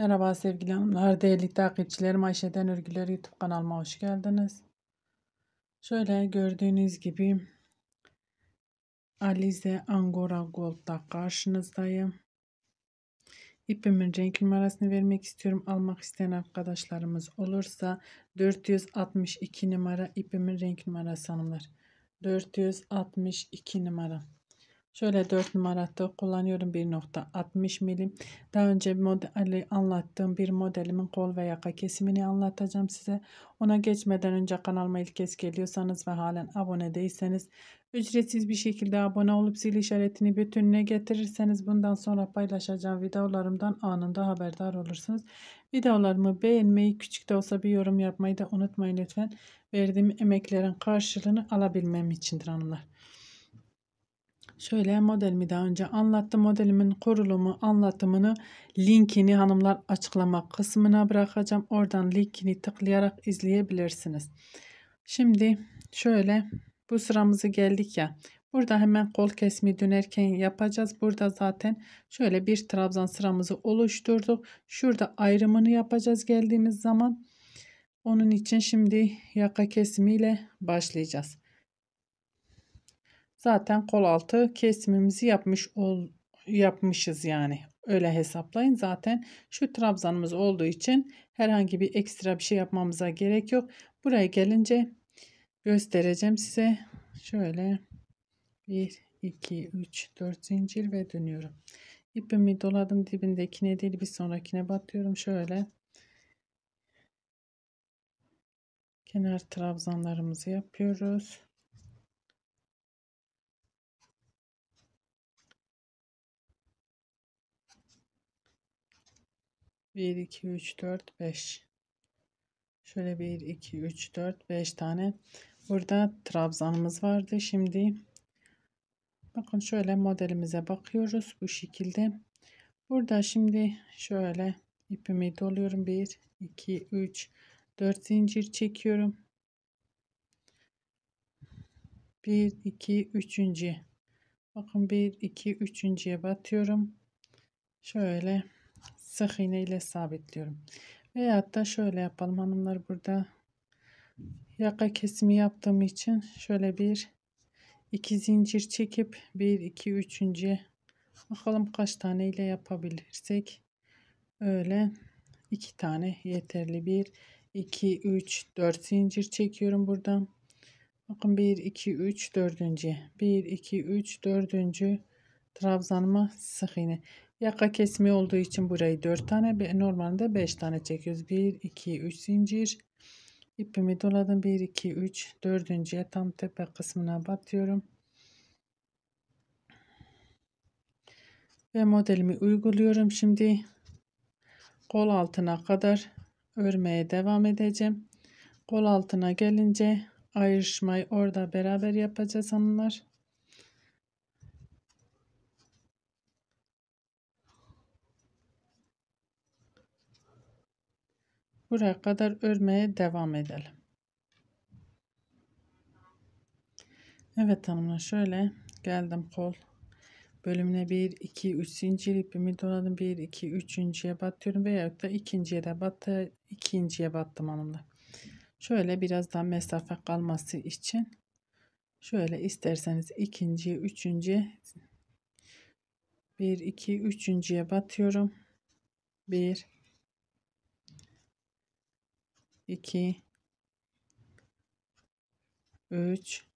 Merhaba sevgili hanımlar, değerli takipçilerim Ayşe'den Örgüler YouTube kanalıma hoş geldiniz. Şöyle gördüğünüz gibi Alize Angora Gold'da karşınızdayım. İpimin renk numarasını vermek istiyorum. Almak isteyen arkadaşlarımız olursa 462 numara ipimin renk numarası hanımlar. 462 numara. Şöyle 4 numarada kullanıyorum 1.60 milim. Daha önce modeli anlattığım bir modelimin kol ve yaka kesimini anlatacağım size. Ona geçmeden önce kanalıma ilk kez geliyorsanız ve halen abone değilseniz ücretsiz bir şekilde abone olup zil işaretini bütününe getirirseniz bundan sonra paylaşacağım videolarımdan anında haberdar olursunuz. Videolarımı beğenmeyi küçük de olsa bir yorum yapmayı da unutmayın lütfen. Verdiğim emeklerin karşılığını alabilmem içindir hanımlar. Şöyle modelimi daha önce anlattım. Modelimin kurulumu anlatımını linkini hanımlar açıklama kısmına bırakacağım. Oradan linkini tıklayarak izleyebilirsiniz. Şimdi şöyle bu sıramızı geldik ya. Burada hemen kol kesimi dönerken yapacağız. Burada zaten şöyle bir trabzan sıramızı oluşturduk. Şurada ayrımını yapacağız geldiğimiz zaman. Onun için şimdi yaka kesimiyle başlayacağız zaten kol altı kesimimizi yapmış ol, yapmışız yani. Öyle hesaplayın. Zaten şu trabzanımız olduğu için herhangi bir ekstra bir şey yapmamıza gerek yok. Buraya gelince göstereceğim size. Şöyle 1, 2, 3, 4 zincir ve dönüyorum. ipimi doladım dibindekine değil bir sonrakine batıyorum. Şöyle kenar trabzanlarımızı yapıyoruz. 1, 2, 3, 4, 5. Şöyle 1, 2, 3, 4, 5 tane. Burada trabzanımız vardı. Şimdi bakın şöyle modelimize bakıyoruz. Bu şekilde. Burada şimdi şöyle ipimi doluyorum. 1, 2, 3, 4 zincir çekiyorum. 1, 2, 3. Bakın 1, 2, 3.ye batıyorum. Şöyle sık iğne ile sabitliyorum. Veyahut da şöyle yapalım hanımlar burada yaka kesimi yaptığım için şöyle bir iki zincir çekip bir iki üçüncü bakalım kaç tane ile yapabilirsek öyle iki tane yeterli bir iki üç dört zincir çekiyorum buradan bakın bir iki üç dördüncü bir iki üç dördüncü trabzanıma sık iğne Yaka kesimi olduğu için burayı 4 tane normalde 5 tane çekiyoruz. 1 2 3 zincir. İpimi doladım. 1 2 3 dördüncüye tam tepe kısmına batıyorum. Ve modelimi uyguluyorum. Şimdi kol altına kadar örmeye devam edeceğim. Kol altına gelince ayrışmayı orada beraber yapacağız hanımlar. Buraya kadar örmeye devam edelim. Evet hanımlar şöyle geldim kol bölümüne 1 2 3 zincir ipimi doladım 1 2 3.ye batıyorum veya da ikinciye de battı ikinciye battım hanımlar. Şöyle biraz daha mesafe kalması için şöyle isterseniz ikinciye üçüncüye 1 2 üçüncüye batıyorum 1 2 3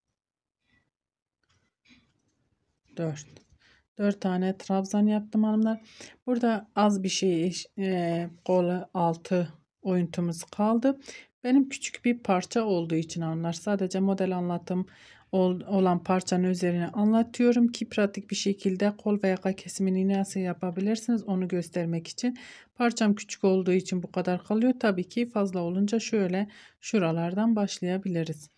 4 4 tane trabzan yaptım hanımlar. Burada az bir şey e, kolu altı oyuntumuz kaldı. Benim küçük bir parça olduğu için hanımlar sadece model anlattım olan parçanın üzerine anlatıyorum ki pratik bir şekilde kol ve yaka kesimini nasıl yapabilirsiniz onu göstermek için. Parçam küçük olduğu için bu kadar kalıyor. Tabii ki fazla olunca şöyle şuralardan başlayabiliriz.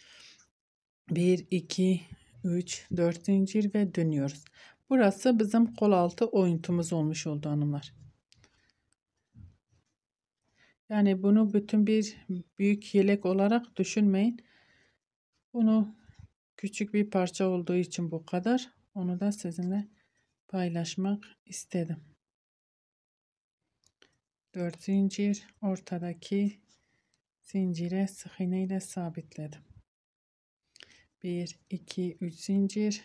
1, 2, 3, 4 zincir ve dönüyoruz. Burası bizim kol altı oyuntumuz olmuş oldu hanımlar. Yani bunu bütün bir büyük yelek olarak düşünmeyin. Bunu Küçük bir parça olduğu için bu kadar. Onu da sizinle paylaşmak istedim. 4 zincir ortadaki zincire sık iğne ile sabitledim. 1 2 3 zincir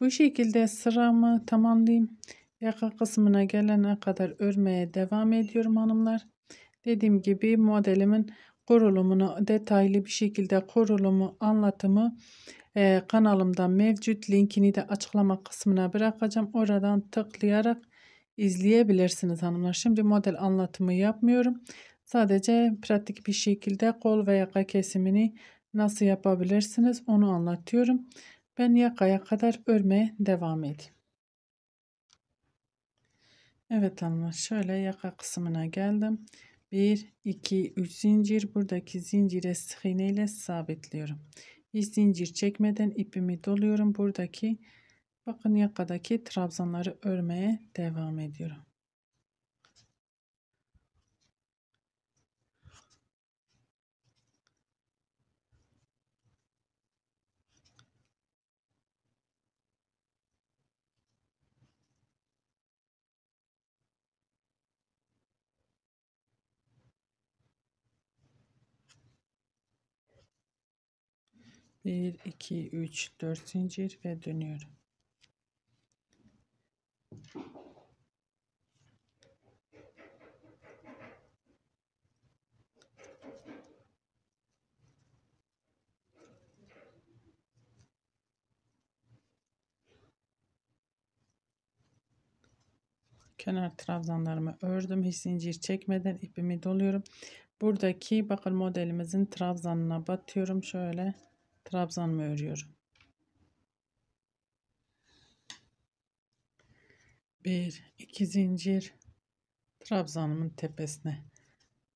Bu şekilde sıramı tamamlayayım. Yaka kısmına gelene kadar örmeye devam ediyorum hanımlar. Dediğim gibi modelimin kurulumunu detaylı bir şekilde kurulumu anlatımı e, kanalımda mevcut. Linkini de açıklama kısmına bırakacağım. Oradan tıklayarak izleyebilirsiniz hanımlar. Şimdi model anlatımı yapmıyorum. Sadece pratik bir şekilde kol ve yaka kesimini nasıl yapabilirsiniz onu anlatıyorum. Ben yakaya kadar örmeye devam edeyim. Evet hanımlar şöyle yaka kısmına geldim. 1, 2, 3 zincir. Buradaki zincire sık iğne ile sabitliyorum. Hiç zincir çekmeden ipimi doluyorum. Buradaki bakın yakadaki trabzanları örmeye devam ediyorum. 1 2 3 4 zincir ve dönüyorum. kenar trabzanlarımı ördüm hiç zincir çekmeden ipimi doluyorum buradaki bakır modelimizin trabzanına batıyorum şöyle Trabzanımı örüyorum? 1 2 zincir trabzanımın tepesine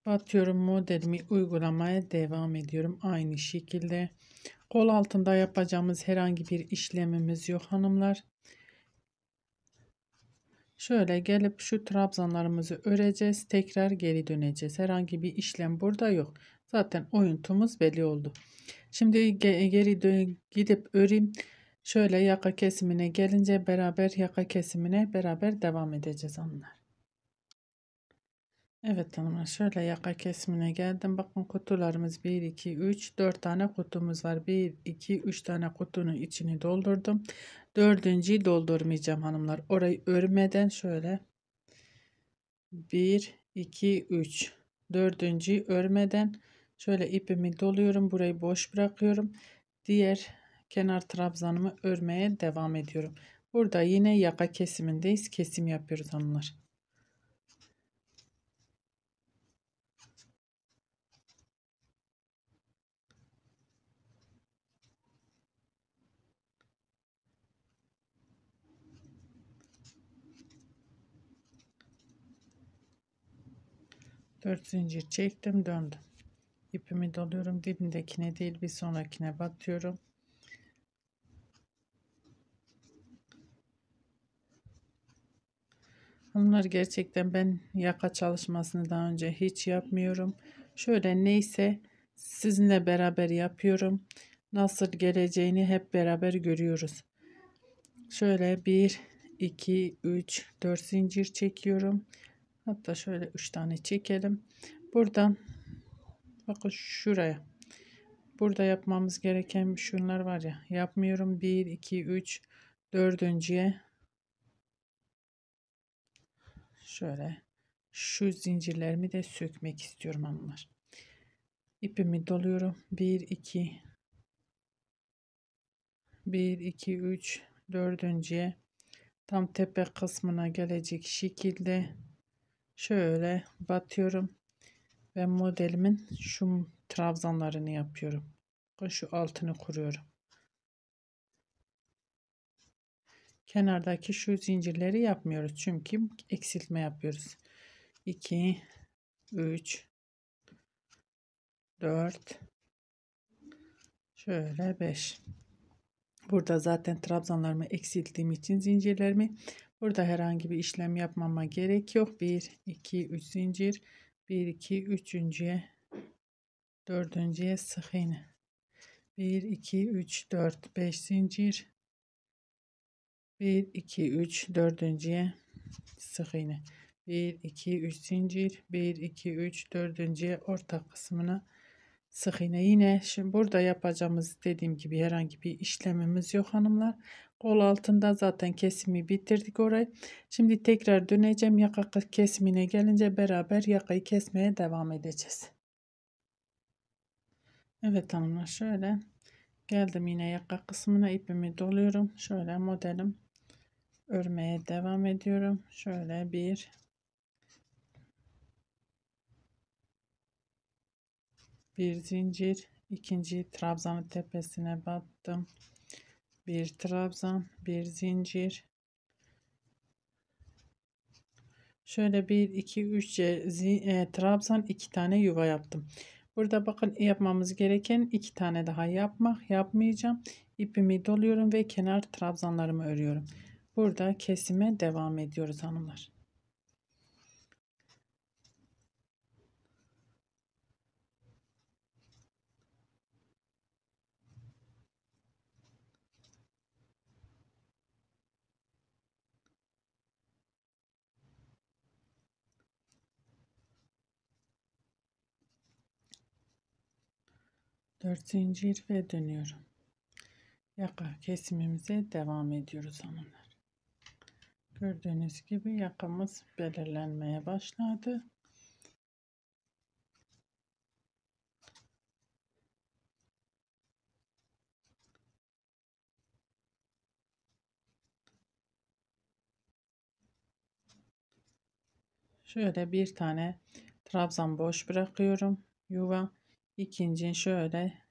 batıyorum modelimi uygulamaya devam ediyorum aynı şekilde kol altında yapacağımız herhangi bir işlemimiz yok hanımlar şöyle gelip şu trabzanlarımızı öreceğiz tekrar geri döneceğiz herhangi bir işlem burada yok Zaten oyuntumuz belli oldu. Şimdi geri gidip öreyim. Şöyle yaka kesimine gelince beraber yaka kesimine beraber devam edeceğiz onlar. Evet hanımlar şöyle yaka kesimine geldim. Bakın kutularımız 1, 2, 3, 4 tane kutumuz var. 1, 2, 3 tane kutunun içini doldurdum. Dördüncüyü doldurmayacağım hanımlar. Orayı örmeden şöyle 1, 2, 3. Dördüncüyü örmeden Şöyle ipimi doluyorum. Burayı boş bırakıyorum. Diğer kenar trabzanımı örmeye devam ediyorum. Burada yine yaka kesimindeyiz. Kesim yapıyoruz hanımlar. Dört zincir çektim döndüm ipimi doluyorum dibindekine değil bir sonrakine batıyorum bunlar gerçekten ben yaka çalışmasını daha önce hiç yapmıyorum şöyle neyse sizinle beraber yapıyorum nasıl geleceğini hep beraber görüyoruz şöyle 1 2 3 4 zincir çekiyorum hatta şöyle 3 tane çekelim buradan Bakın şuraya. Burada yapmamız gereken şunlar var ya. Yapmıyorum. 1, 2, 3, dördüncüye. Şöyle. Şu zincirlerimi de sökmek istiyorum hanımlar. İpimi doluyorum. 1, 2, 1, 2, 3, dördüncüye. Tam tepe kısmına gelecek şekilde şöyle batıyorum. Ve modelimin şu trabzanlarını yapıyorum. Şu altını kuruyorum. Kenardaki şu zincirleri yapmıyoruz. Çünkü eksiltme yapıyoruz. 2 3 4 şöyle 5 burada zaten trabzanlarımı eksilttiğim için zincirlerimi burada herhangi bir işlem yapmama gerek yok 1 2 3 zincir 1 2 üçüncüye dördüncüye sık iğne 1 2 3 4 5 zincir 1 2 3 dördüncüye sık iğne 1 2 3 zincir 1 2 3 dördüncüye orta kısmına sık iğne yine şimdi burada yapacağımız dediğim gibi herhangi bir işlemimiz yok hanımlar Kol altında zaten kesimi bitirdik orayı. Şimdi tekrar döneceğim. Yaka kesimine gelince beraber yakayı kesmeye devam edeceğiz. Evet hanımlar şöyle geldim yine yaka kısmına ipimi doluyorum. Şöyle modelim örmeye devam ediyorum. Şöyle bir bir zincir ikinci trabzanın tepesine battım bir trabzan, bir zincir. Şöyle bir iki 3 e, trabzan iki tane yuva yaptım. Burada bakın yapmamız gereken iki tane daha yapmak yapmayacağım. İpimi doluyorum ve kenar trabzanlarımı örüyorum. Burada kesime devam ediyoruz hanımlar. 4 zincir ve dönüyorum. Yaka kesimimize devam ediyoruz hanımlar. Gördüğünüz gibi yakamız belirlenmeye başladı. Şöyle bir tane trabzan boş bırakıyorum. Yuva İkincin şöyle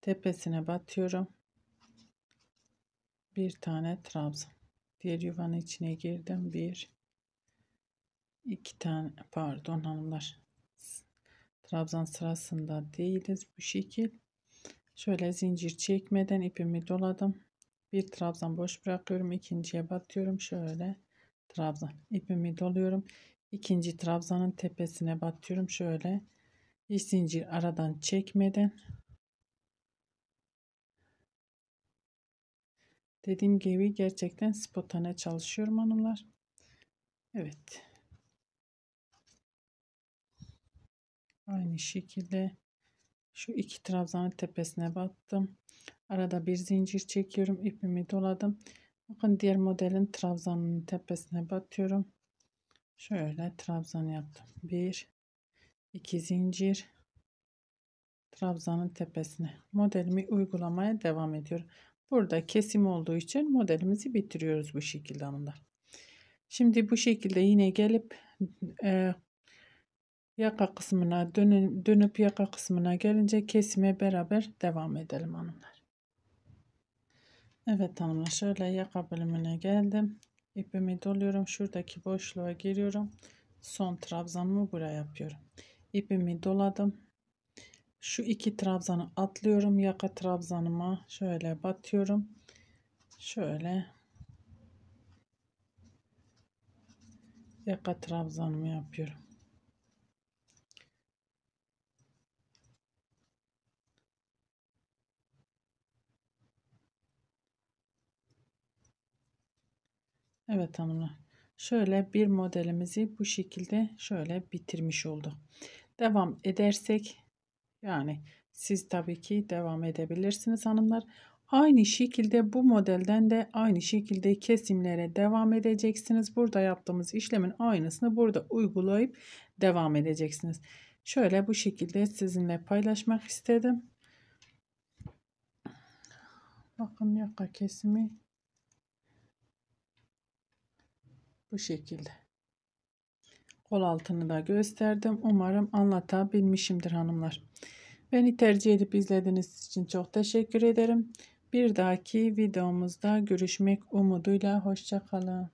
tepesine batıyorum. Bir tane trabzan. Diğer yuvanın içine girdim. Bir, iki tane pardon hanımlar. Trabzan sırasında değiliz bu şekil. Şöyle zincir çekmeden ipimi doladım. Bir trabzan boş bırakıyorum. ikinciye batıyorum. Şöyle trabzan ipimi doluyorum. İkinci trabzanın tepesine batıyorum. Şöyle bir zincir aradan çekmeden dediğim gibi gerçekten spotane çalışıyorum hanımlar Evet aynı şekilde şu iki trabzanın tepesine battım arada bir zincir çekiyorum ipimi doladım bakın diğer modelin trabzanın tepesine batıyorum şöyle trabzan yaptım 1 2 zincir trabzanın tepesine modelimi uygulamaya devam ediyorum. Burada kesim olduğu için modelimizi bitiriyoruz bu şekilde hanımlar. Şimdi bu şekilde yine gelip e, yaka kısmına dönün, dönüp yaka kısmına gelince kesime beraber devam edelim hanımlar. Evet hanımlar şöyle yaka bölümüne geldim. İpimi doluyorum. Şuradaki boşluğa giriyorum. Son trabzanımı buraya yapıyorum ipimi doladım. Şu iki trabzanı atlıyorum. Yaka trabzanıma şöyle batıyorum. Şöyle yaka trabzanımı yapıyorum. Evet hanımlar. Şöyle bir modelimizi bu şekilde şöyle bitirmiş olduk devam edersek yani siz tabii ki devam edebilirsiniz hanımlar. Aynı şekilde bu modelden de aynı şekilde kesimlere devam edeceksiniz. Burada yaptığımız işlemin aynısını burada uygulayıp devam edeceksiniz. Şöyle bu şekilde sizinle paylaşmak istedim. Bakın yaka kesimi bu şekilde. Kol altını da gösterdim. Umarım anlatabilmişimdir hanımlar. Beni tercih edip izlediğiniz için çok teşekkür ederim. Bir dahaki videomuzda görüşmek umuduyla hoşçakalın.